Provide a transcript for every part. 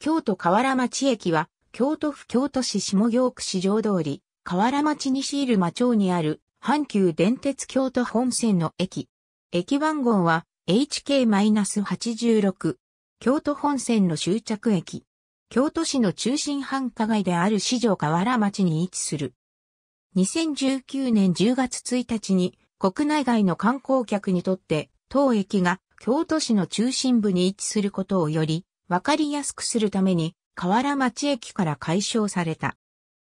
京都河原町駅は、京都府京都市下京区市場通り、河原町西入間町にある、阪急電鉄京都本線の駅。駅番号は、HK-86。京都本線の終着駅。京都市の中心繁華街である市場河原町に位置する。2019年10月1日に、国内外の観光客にとって、当駅が京都市の中心部に位置することをより、わかりやすくするために、河原町駅から解消された。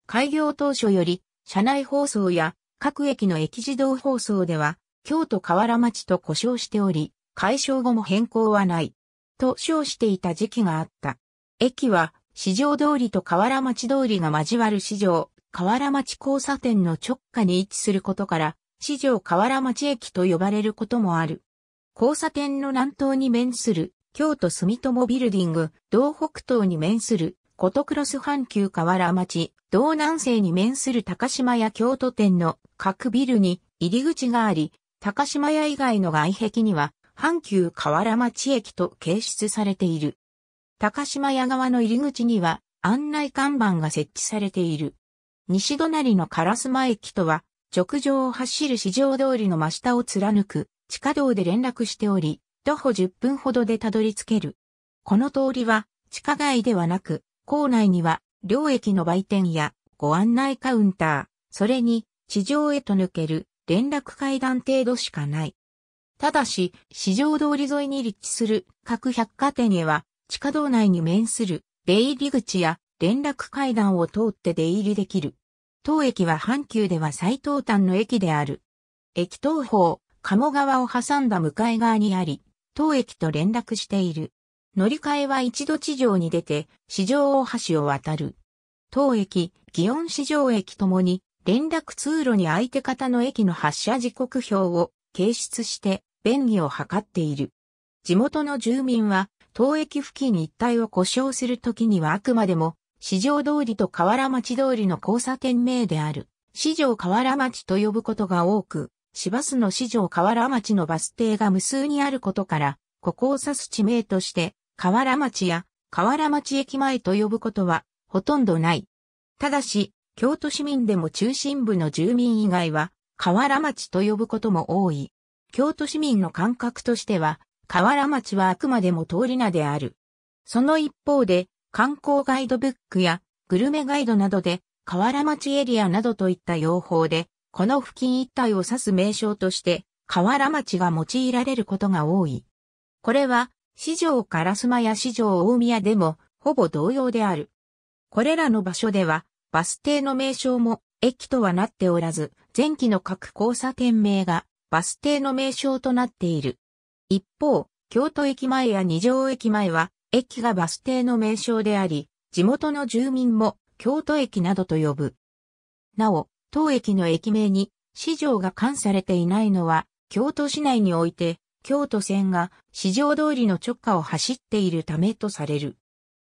開業当初より、車内放送や各駅の駅自動放送では、京都河原町と呼称しており、解消後も変更はない。と称していた時期があった。駅は、市場通りと河原町通りが交わる市場、河原町交差点の直下に位置することから、市場河原町駅と呼ばれることもある。交差点の南東に面する京都住友ビルディング、道北東に面する、コクロス阪急河原町、道南西に面する高島屋京都店の各ビルに入り口があり、高島屋以外の外壁には、阪急河原町駅と掲出されている。高島屋側の入り口には、案内看板が設置されている。西隣の烏丸駅とは、直上を走る市場通りの真下を貫く地下道で連絡しており、徒歩10分ほどでたどり着ける。この通りは地下街ではなく、構内には両駅の売店やご案内カウンター、それに地上へと抜ける連絡階段程度しかない。ただし、市場通り沿いに立地する各百貨店へは地下道内に面する出入り口や連絡階段を通って出入りできる。当駅は阪急では最東端の駅である。駅東方、鴨川を挟んだ向かい側にあり、当駅と連絡している。乗り換えは一度地上に出て、市場大橋を渡る。当駅、祇園市場駅ともに、連絡通路に相手方の駅の発車時刻表を掲出して、便宜を図っている。地元の住民は、当駅付近一帯を故障するときにはあくまでも、市場通りと河原町通りの交差点名である、市場河原町と呼ぶことが多く、市バスの市場河原町のバス停が無数にあることから、ここを指す地名として、河原町や河原町駅前と呼ぶことはほとんどない。ただし、京都市民でも中心部の住民以外は、河原町と呼ぶことも多い。京都市民の感覚としては、河原町はあくまでも通り名である。その一方で、観光ガイドブックやグルメガイドなどで、河原町エリアなどといった用法で、この付近一帯を指す名称として、河原町が用いられることが多い。これは、市場烏丸や市場大宮でも、ほぼ同様である。これらの場所では、バス停の名称も、駅とはなっておらず、前期の各交差点名が、バス停の名称となっている。一方、京都駅前や二条駅前は、駅がバス停の名称であり、地元の住民も京都駅などと呼ぶ。なお、当駅の駅名に市場が冠されていないのは、京都市内において、京都線が市場通りの直下を走っているためとされる。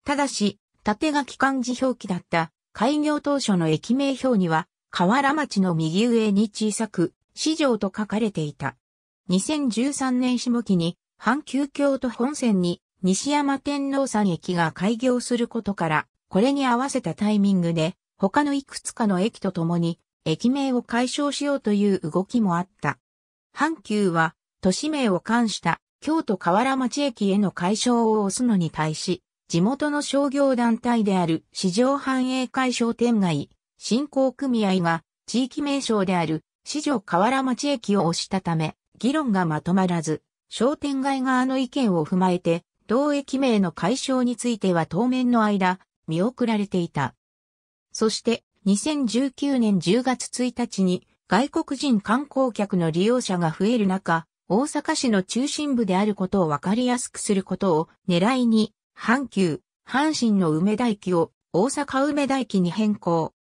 ただし、縦書き漢字表記だった開業当初の駅名表には、河原町の右上に小さく、市場と書かれていた。2013年下期に、阪急京都本線に西山天皇山駅が開業することから、これに合わせたタイミングで、他のいくつかの駅とともに駅名を解消しようという動きもあった。阪急は都市名を冠した京都河原町駅への解消を推すのに対し、地元の商業団体である市場繁栄会商店街、振興組合が地域名称である市場河原町駅を推したため、議論がまとまらず、商店街側の意見を踏まえて、同駅名の解消については当面の間、見送られていた。そして、2019年10月1日に外国人観光客の利用者が増える中、大阪市の中心部であることを分かりやすくすることを狙いに、阪急、阪神の梅田駅を大阪梅田駅に変更。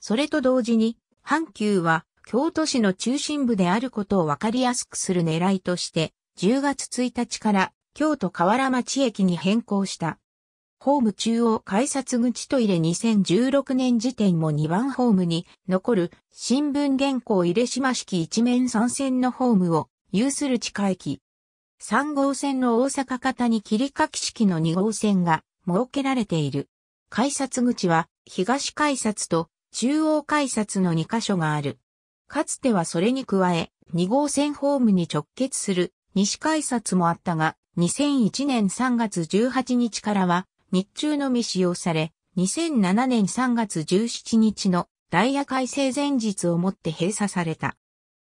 それと同時に、阪急は京都市の中心部であることを分かりやすくする狙いとして、10月1日から京都河原町駅に変更した。ホーム中央改札口トイレ2016年時点も2番ホームに残る新聞原稿入島式一面三線のホームを有する地下駅。3号線の大阪方に切り書き式の2号線が設けられている。改札口は東改札と中央改札の2カ所がある。かつてはそれに加え2号線ホームに直結する西改札もあったが2001年3月18日からは日中のみ使用され、2007年3月17日のダイヤ改正前日をもって閉鎖された。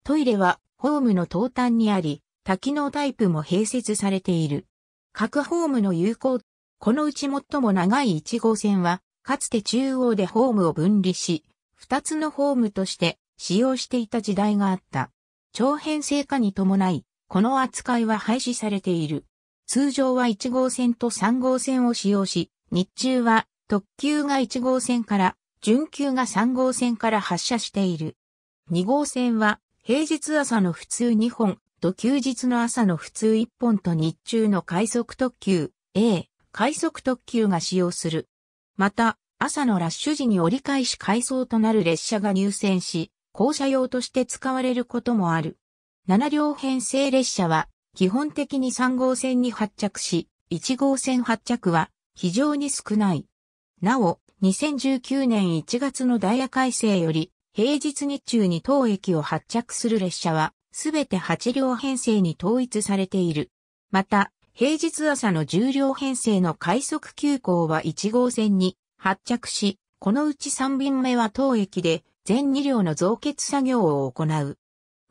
トイレはホームの東端にあり、多機能タイプも併設されている。各ホームの有効、このうち最も長い1号線は、かつて中央でホームを分離し、2つのホームとして使用していた時代があった。長編成化に伴い、この扱いは廃止されている。通常は1号線と3号線を使用し、日中は特急が1号線から、準急が3号線から発車している。2号線は平日朝の普通2本と休日の朝の普通1本と日中の快速特急 A、快速特急が使用する。また、朝のラッシュ時に折り返し回送となる列車が入線し、降車用として使われることもある。7両編成列車は基本的に3号線に発着し、1号線発着は非常に少ない。なお、2019年1月のダイヤ改正より、平日日中に当駅を発着する列車は、すべて8両編成に統一されている。また、平日朝の10両編成の快速急行は1号線に発着し、このうち3便目は当駅で全2両の増結作業を行う。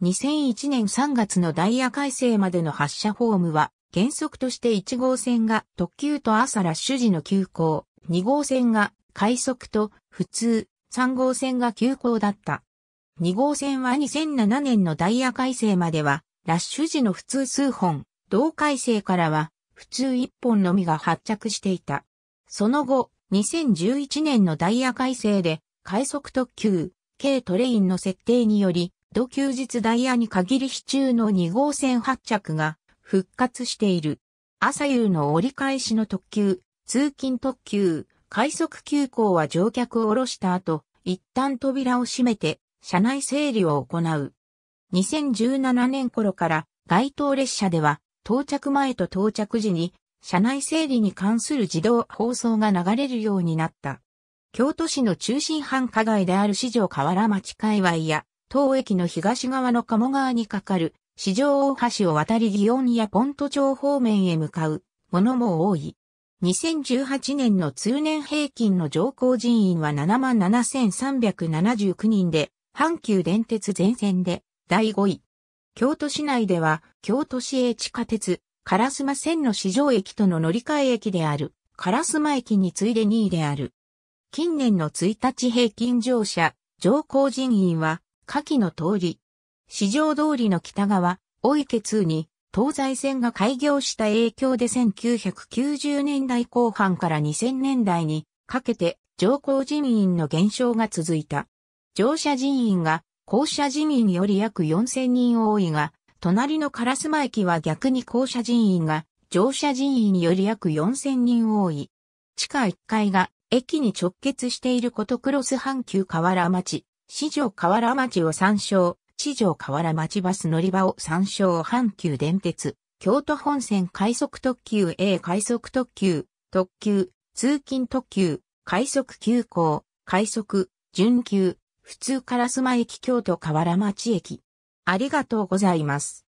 2001年3月のダイヤ改正までの発射フォームは、原則として1号線が特急と朝ラッシュ時の急行、2号線が快速と普通、3号線が急行だった。2号線は2007年のダイヤ改正までは、ラッシュ時の普通数本、同改正からは、普通1本のみが発着していた。その後、2011年のダイヤ改正で、快速特急、軽トレインの設定により、土休日ダイヤに限り市中の2号線発着が復活している。朝夕の折り返しの特急、通勤特急、快速急行は乗客を降ろした後、一旦扉を閉めて、車内整理を行う。2017年頃から該当列車では、到着前と到着時に、車内整理に関する自動放送が流れるようになった。京都市の中心繁華街である市場河原町界隈や、当駅の東側の鴨川に架かる、四条大橋を渡り祇園やポント町方面へ向かうものも多い。2018年の通年平均の乗降人員は77,379人で、阪急電鉄全線で第5位。京都市内では、京都市営地下鉄、スマ線の市場駅との乗り換え駅である、スマ駅に次いで2位である。近年の1日平均乗車、乗降人員は下記の通り。市場通りの北側、お池通に、東西線が開業した影響で1990年代後半から2000年代にかけて乗降人員の減少が続いた。乗車人員が降車人員より約4000人多いが、隣の烏丸駅は逆に降車人員が乗車人員より約4000人多い。地下1階が駅に直結していることクロス阪急河原町、四条河原町を参照、四条河原町バス乗り場を参照阪急電鉄、京都本線快速特急 A 快速特急、特急、通勤特急、快速急行、快速、準急、普通烏丸駅京都河原町駅。ありがとうございます。